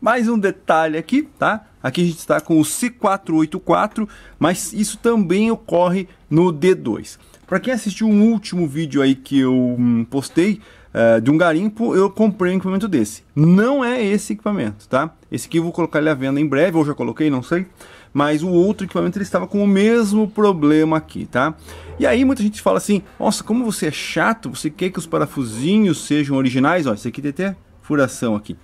Mais um detalhe aqui, tá? Aqui a gente está com o C484, mas isso também ocorre no D2. Para quem assistiu o um último vídeo aí que eu hum, postei uh, de um garimpo, eu comprei um equipamento desse. Não é esse equipamento, tá? Esse aqui eu vou colocar ele à venda em breve, ou já coloquei, não sei. Mas o outro equipamento ele estava com o mesmo problema aqui, tá? E aí muita gente fala assim, nossa, como você é chato, você quer que os parafusinhos sejam originais? Ó, esse aqui tem até furação aqui.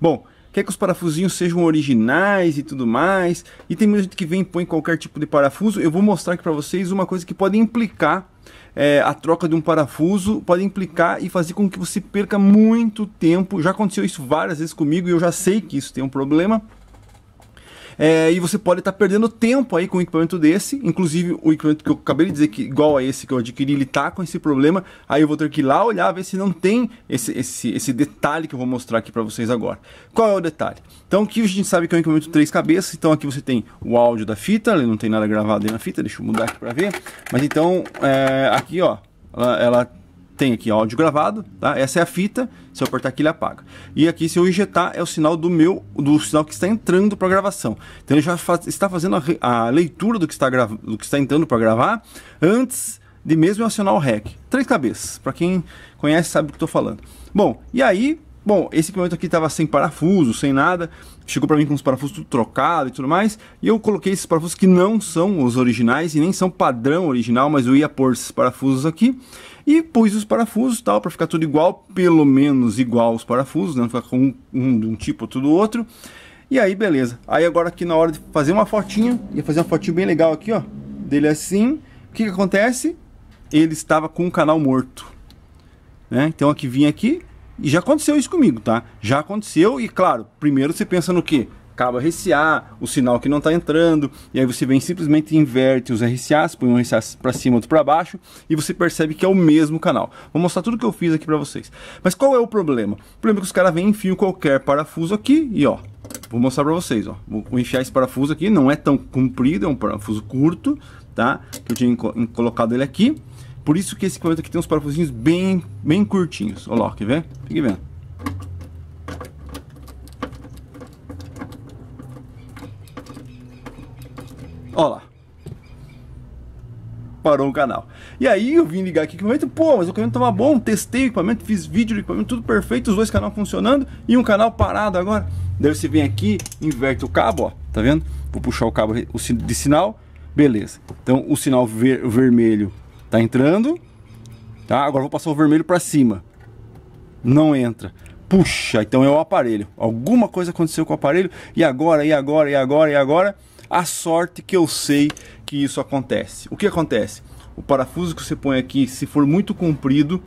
Bom, quer que os parafusinhos sejam originais e tudo mais. E tem muita gente que vem e põe qualquer tipo de parafuso. Eu vou mostrar aqui para vocês uma coisa que pode implicar é, a troca de um parafuso, pode implicar e fazer com que você perca muito tempo. Já aconteceu isso várias vezes comigo e eu já sei que isso tem um problema. É, e você pode estar tá perdendo tempo aí com um equipamento desse. Inclusive, o equipamento que eu acabei de dizer que igual a esse que eu adquiri, ele tá com esse problema. Aí eu vou ter que ir lá olhar, ver se não tem esse, esse, esse detalhe que eu vou mostrar aqui para vocês agora. Qual é o detalhe? Então, aqui a gente sabe que é um equipamento três cabeças. Então, aqui você tem o áudio da fita, ele não tem nada gravado aí na fita. Deixa eu mudar aqui para ver. Mas então, é, aqui ó, ela, ela tem aqui áudio gravado, tá? Essa é a fita, se eu apertar aqui ele apaga. E aqui se eu injetar é o sinal do meu, do sinal que está entrando para gravação. Então ele já faz, está fazendo a, a, leitura do que está, grava, do que está entrando para gravar antes de mesmo acionar o REC. Três cabeças, para quem conhece sabe o que estou falando. Bom, e aí Bom, esse equipamento aqui estava sem parafuso, sem nada, chegou para mim com os parafusos tudo trocado e tudo mais, e eu coloquei esses parafusos que não são os originais e nem são padrão original, mas eu ia pôr esses parafusos aqui e pus os parafusos tal para ficar tudo igual, pelo menos igual os parafusos, né? não né? ficar com um, um de um tipo ou tudo outro. E aí, beleza. Aí agora aqui na hora de fazer uma fotinha, ia fazer uma fotinha bem legal aqui, ó, dele assim. O que que acontece? Ele estava com um canal morto, né? Então aqui vinha aqui e já aconteceu isso comigo, tá? Já aconteceu e, claro, primeiro você pensa no quê? cabo RCA, o sinal que não está entrando, e aí você vem simplesmente inverte os RCAs, põe um RCA para cima, outro para baixo, e você percebe que é o mesmo canal. Vou mostrar tudo que eu fiz aqui para vocês. Mas qual é o problema? O problema é que os caras vêm enfiam qualquer parafuso aqui e ó, vou mostrar para vocês, ó. Vou enfiar esse parafuso aqui, não é tão comprido, é um parafuso curto, tá? Que eu tinha colocado ele aqui. Por isso que esse equipamento aqui tem uns parafusinhos bem, bem curtinhos. Olha lá, quer ver? Fique vendo. Olha lá. Parou o canal. E aí eu vim ligar aqui o equipamento, pô, mas o equipamento tava bom, testei o equipamento, fiz vídeo do equipamento, tudo perfeito, os dois canais funcionando e um canal parado agora. Daí você vem aqui, inverte o cabo, ó, tá vendo? Vou puxar o cabo de sinal, beleza. Então o sinal ver vermelho Tá entrando. Tá? Agora vou passar o vermelho para cima. Não entra. Puxa, então é o aparelho. Alguma coisa aconteceu com o aparelho. E agora, e agora, e agora, e agora. A sorte que eu sei que isso acontece. O que acontece? O parafuso que você põe aqui, se for muito comprido,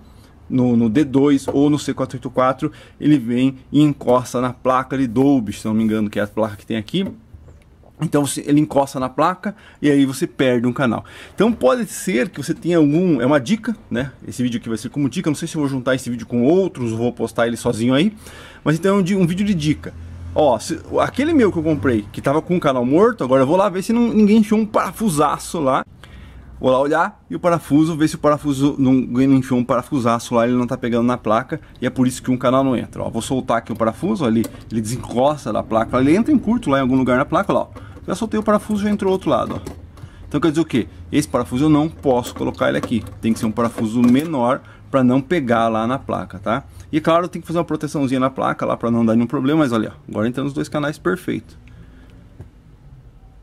no, no, D2 ou no C484, ele vem e encosta na placa de Dolby, se não me engano, que é a placa que tem aqui. Então ele encosta na placa e aí você perde um canal. Então pode ser que você tenha algum. É uma dica, né? Esse vídeo aqui vai ser como dica. Não sei se eu vou juntar esse vídeo com outros, vou postar ele sozinho aí. Mas então é um, um vídeo de dica. Ó, se, aquele meu que eu comprei, que tava com um canal morto, agora eu vou lá ver se não, ninguém encheu um parafusaço lá. Vou lá olhar e o parafuso, ver se o parafuso não, não enfiou um parafusaço lá, ele não tá pegando na placa e é por isso que um canal não entra. Ó, vou soltar aqui o parafuso, ó, ele, ele desencosta da placa, ele entra em curto lá em algum lugar na placa, ó, lá, ó já soltei o parafuso já entrou outro lado, ó. Então quer dizer o que? Esse parafuso eu não posso colocar ele aqui. Tem que ser um parafuso menor para não pegar lá na placa, tá? E é claro, tem que fazer uma proteçãozinha na placa lá para não dar nenhum problema, mas olha, agora entrando os dois canais perfeito.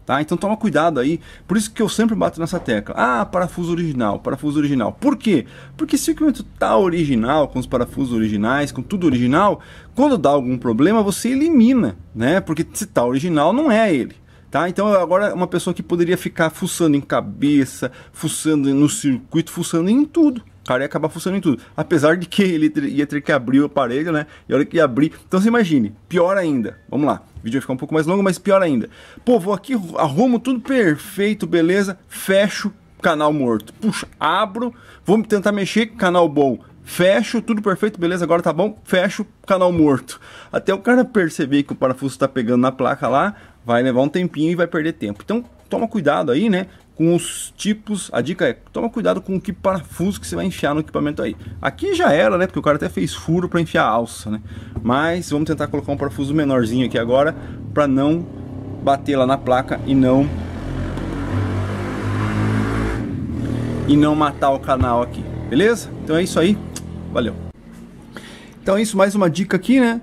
Tá? Então toma cuidado aí. Por isso que eu sempre bato nessa tecla. Ah, parafuso original, parafuso original. Por quê? Porque se o equipamento tá original, com os parafusos originais, com tudo original, quando dá algum problema, você elimina, né? Porque se tá original, não é ele. Tá? Então agora uma pessoa que poderia ficar fuçando em cabeça, fuçando no circuito, fuçando em tudo. O cara ia acabar fuçando em tudo. Apesar de que ele ia ter que abrir o aparelho, né? E a hora que ia abrir. Então você imagine, pior ainda. Vamos lá. O vídeo vai ficar um pouco mais longo, mas pior ainda. Pô, vou aqui, arrumo tudo perfeito, beleza. Fecho, canal morto. Puxa, abro, vou tentar mexer, canal bom. Fecho, tudo perfeito, beleza, agora tá bom. Fecho, canal morto. Até o cara perceber que o parafuso tá pegando na placa lá, vai levar um tempinho e vai perder tempo. Então, toma cuidado aí, né? Com os tipos, a dica é, toma cuidado com que parafuso que você vai enfiar no equipamento aí. Aqui já era, né? Porque o cara até fez furo para enfiar a alça, né? Mas vamos tentar colocar um parafuso menorzinho aqui agora para não bater lá na placa e não e não matar o canal aqui, beleza? Então é isso aí. Valeu. Então é isso, mais uma dica aqui, né?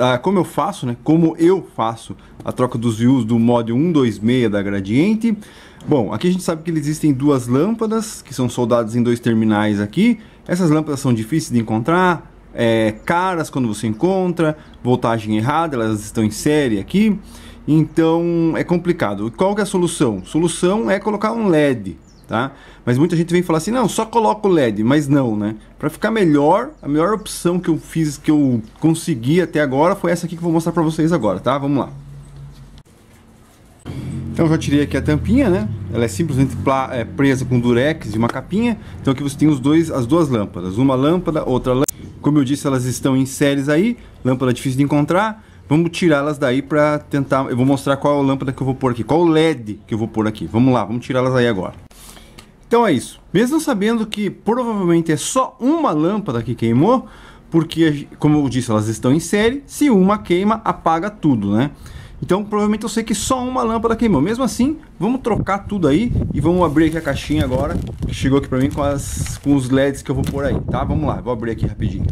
Ah, como eu faço, né? Como eu faço a troca dos views do mod 126 da gradiente. Bom, aqui a gente sabe que existem duas lâmpadas que são soldadas em dois terminais aqui. Essas lâmpadas são difíceis de encontrar, é, caras quando você encontra, voltagem errada, elas estão em série aqui. Então é complicado. Qual que é a solução? Solução é colocar um LED tá? Mas muita gente vem falar assim, não, só coloca o LED, mas não, né? Para ficar melhor, a melhor opção que eu fiz, que eu consegui até agora, foi essa aqui que eu vou mostrar para vocês agora, tá? Vamos lá. Então já tirei aqui a tampinha, né? Ela é simplesmente é, presa com durex e uma capinha. Então aqui você tem os dois, as duas lâmpadas, uma lâmpada, outra lâmpada. Como eu disse, elas estão em séries aí, lâmpada difícil de encontrar. Vamos tirá-las daí para tentar. Eu vou mostrar qual lâmpada que eu vou pôr aqui, qual LED que eu vou pôr aqui. Vamos lá, vamos tirá-las aí agora. Então é isso. Mesmo sabendo que provavelmente é só uma lâmpada que queimou, porque, como eu disse, elas estão em série, se uma queima, apaga tudo, né? Então, provavelmente eu sei que só uma lâmpada queimou. Mesmo assim, vamos trocar tudo aí e vamos abrir aqui a caixinha agora, que chegou aqui para mim com, as, com os LEDs que eu vou pôr aí, tá? Vamos lá, vou abrir aqui rapidinho.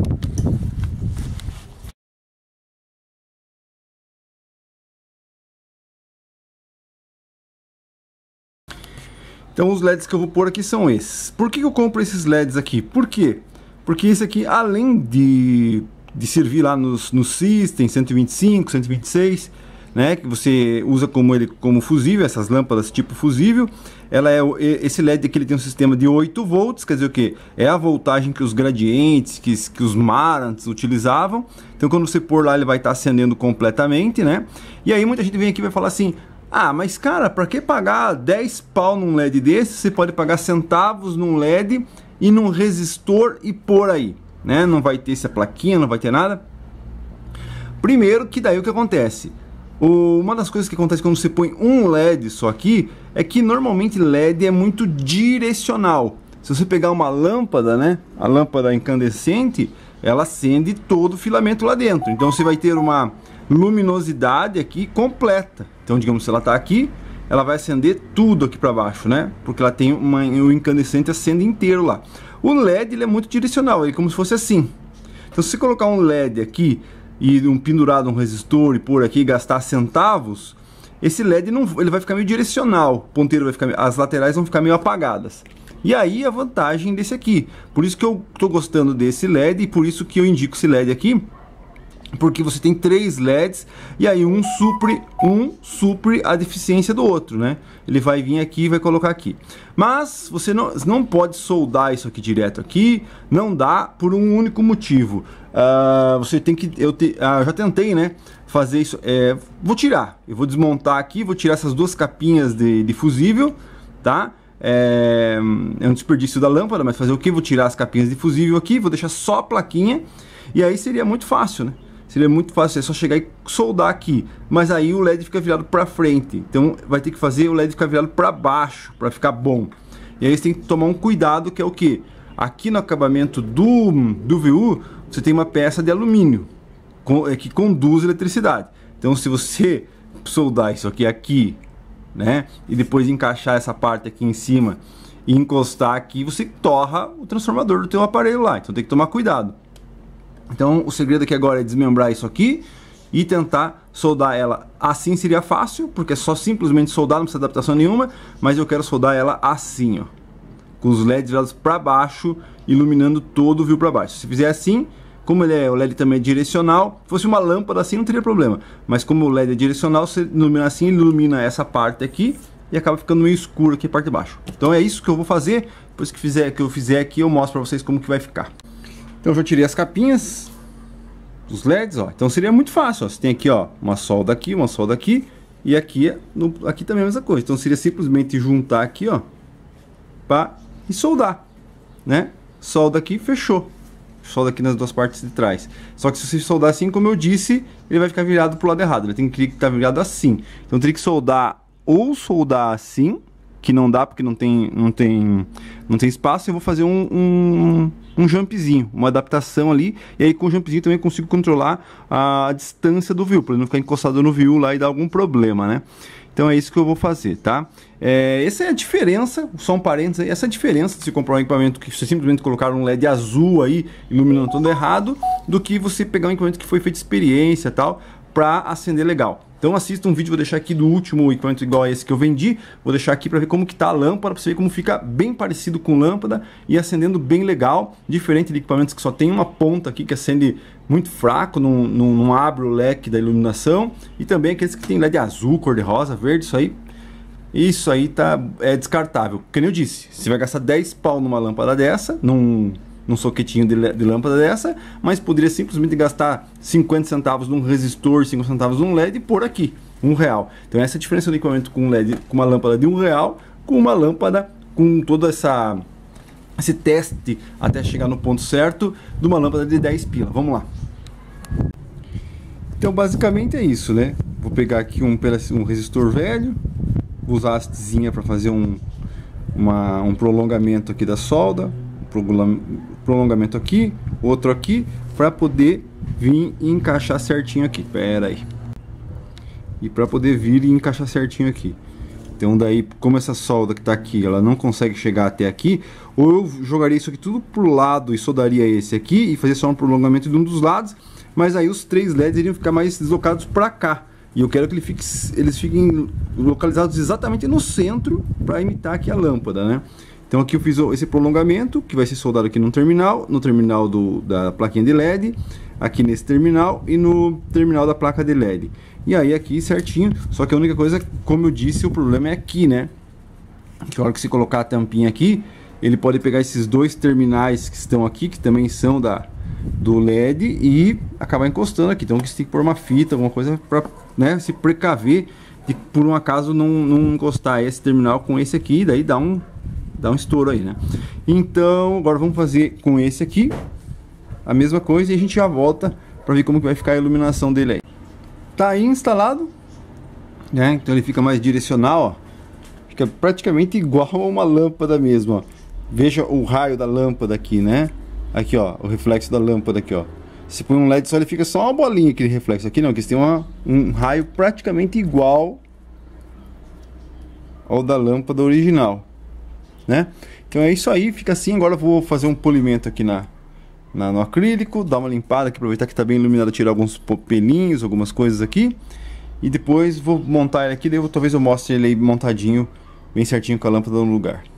Então os LEDs que eu vou pôr aqui são esses. Por que eu compro esses LEDs aqui? Por quê? Porque esse aqui, além de, de servir lá nos, no System 125, 126, né, que você usa como ele como fusível, essas lâmpadas tipo fusível. Ela é esse LED aqui ele tem um sistema de 8 volts, quer dizer o que? É a voltagem que os gradientes, que, que os Marantz utilizavam. Então quando você pôr lá ele vai estar tá acendendo completamente, né? E aí muita gente vem aqui e vai falar assim: ah, mas cara, para que pagar 10 pau num LED desse? Você pode pagar centavos num LED e num resistor e por aí, né? Não vai ter essa plaquinha, não vai ter nada. Primeiro que daí o que acontece? O, uma das coisas que acontece quando você põe um LED só aqui é que normalmente LED é muito direcional. Se você pegar uma lâmpada, né, a lâmpada incandescente, ela acende todo o filamento lá dentro. Então você vai ter uma luminosidade aqui completa. Então, digamos, se ela está aqui, ela vai acender tudo aqui para baixo, né? Porque ela tem uma, o incandescente acende inteiro lá. O LED ele é muito direcional, ele é como se fosse assim. Então, se você colocar um LED aqui e um pendurado um resistor e por aqui gastar centavos, esse LED não, ele vai ficar meio direcional, o ponteiro vai ficar, as laterais vão ficar meio apagadas. E aí a vantagem desse aqui. Por isso que eu estou gostando desse LED e por isso que eu indico esse LED aqui, porque você tem três LEDs e aí um supre um supre a deficiência do outro, né? Ele vai vir aqui e vai colocar aqui. Mas você não, não pode soldar isso aqui direto aqui, não dá por um único motivo. Uh, você tem que eu te, uh, já tentei, né? Fazer isso. É, vou tirar, eu vou desmontar aqui, vou tirar essas duas capinhas de, de fusível, tá? É, é um desperdício da lâmpada, mas fazer o que? Vou tirar as capinhas de fusível aqui, vou deixar só a plaquinha e aí seria muito fácil, né? Seria é muito fácil, é só chegar e soldar aqui. Mas aí o LED fica virado para frente. Então vai ter que fazer o LED ficar virado para baixo para ficar bom. E aí você tem que tomar um cuidado que é o que? Aqui no acabamento do, do VU, você tem uma peça de alumínio é, que conduz eletricidade. Então se você soldar isso aqui aqui, né? E depois encaixar essa parte aqui em cima e encostar aqui, você torra o transformador do teu aparelho lá. Então tem que tomar cuidado. Então o segredo aqui agora é desmembrar isso aqui e tentar soldar ela. Assim seria fácil, porque é só simplesmente soldar, não precisa adaptação nenhuma, mas eu quero soldar ela assim, ó. Com os LEDs virados para baixo, iluminando todo o view para baixo. Se fizer assim, como ele é, o LED também é direcional, se fosse uma lâmpada assim não teria problema, mas como o LED é direcional, se iluminar assim, ilumina essa parte aqui e acaba ficando meio escuro aqui a parte de baixo. Então é isso que eu vou fazer, depois que, fizer, que eu fizer aqui eu mostro para vocês como que vai ficar. Então eu já tirei as capinhas dos LEDs, ó. Então seria muito fácil, ó. Você tem aqui, ó, uma solda aqui, uma solda aqui e aqui, no, aqui também é a mesma coisa. Então seria simplesmente juntar aqui, ó, pá, e soldar, né? Solda aqui, fechou. Solda aqui nas duas partes de trás. Só que se você soldar assim, como eu disse, ele vai ficar virado pro lado errado. Ele tem que estar tá virado assim. Então teria que soldar ou soldar assim, que não dá porque não tem, não tem, não tem espaço, eu vou fazer um, um, um jumpzinho, uma adaptação ali, e aí com o jumpzinho também consigo controlar a distância do view, para não ficar encostado no view lá e dar algum problema, né? Então é isso que eu vou fazer, tá? É, essa é a diferença, só um parênteses, essa é a diferença de se comprar um equipamento que você simplesmente colocar um LED azul aí, iluminando tudo errado, do que você pegar um equipamento que foi feito experiência tal, para acender legal. Então assista um vídeo, vou deixar aqui do último equipamento igual a esse que eu vendi, vou deixar aqui para ver como que tá a lâmpada, para você ver como fica bem parecido com lâmpada e acendendo bem legal, diferente de equipamentos que só tem uma ponta aqui que acende muito fraco, não, não, não abre o leque da iluminação e também aqueles que tem LED azul, cor de rosa, verde, isso aí isso aí tá, é descartável. Que nem eu disse, você vai gastar 10 pau numa lâmpada dessa, num num soquetinho de, de, lâmpada dessa, mas poderia simplesmente gastar 50 centavos num resistor, 5 centavos num LED e por aqui, um real. Então essa é a diferença do equipamento com LED, com uma lâmpada de um real, com uma lâmpada com toda essa esse teste até chegar no ponto certo de uma lâmpada de 10 pila. Vamos lá. Então basicamente é isso, né? Vou pegar aqui um, um resistor velho, vou usar a hastezinha para fazer um, uma, um prolongamento aqui da solda, prolongamento aqui, outro aqui, para poder vir e encaixar certinho aqui. Pera aí. E para poder vir e encaixar certinho aqui. Então daí, como essa solda que está aqui, ela não consegue chegar até aqui, ou eu jogaria isso aqui tudo pro lado e soldaria esse aqui e fazer só um prolongamento de um dos lados, mas aí os três LEDs iriam ficar mais deslocados para cá. E eu quero que ele fique, eles fiquem localizados exatamente no centro para imitar aqui a lâmpada, né? Então aqui eu fiz esse prolongamento, que vai ser soldado aqui no terminal, no terminal do, da plaquinha de LED, aqui nesse terminal e no terminal da placa de LED. E aí aqui certinho, só que a única coisa, como eu disse, o problema é aqui, né? Que a hora que você colocar a tampinha aqui, ele pode pegar esses dois terminais que estão aqui, que também são da do LED e acabar encostando aqui. Então você tem que pôr uma fita, alguma coisa para né, se precaver de por um acaso não, não encostar esse terminal com esse aqui, daí dá um dá um estouro aí, né? Então, agora vamos fazer com esse aqui a mesma coisa e a gente já volta para ver como que vai ficar a iluminação dele aí. Tá aí instalado, né? Então ele fica mais direcional, ó. Fica praticamente igual a uma lâmpada mesmo, ó. Veja o raio da lâmpada aqui, né? Aqui, ó, o reflexo da lâmpada aqui, ó. Se põe um LED só, ele fica só uma bolinha aquele reflexo aqui, não, que tem uma, um raio praticamente igual ao da lâmpada original né? Então é isso aí, fica assim. Agora eu vou fazer um polimento aqui na, na no acrílico, dar uma limpada aqui, aproveitar que está bem iluminado, tirar alguns pelinhos, algumas coisas aqui. E depois vou montar ele aqui, daí eu, talvez eu mostre ele aí montadinho, bem certinho com a lâmpada no lugar.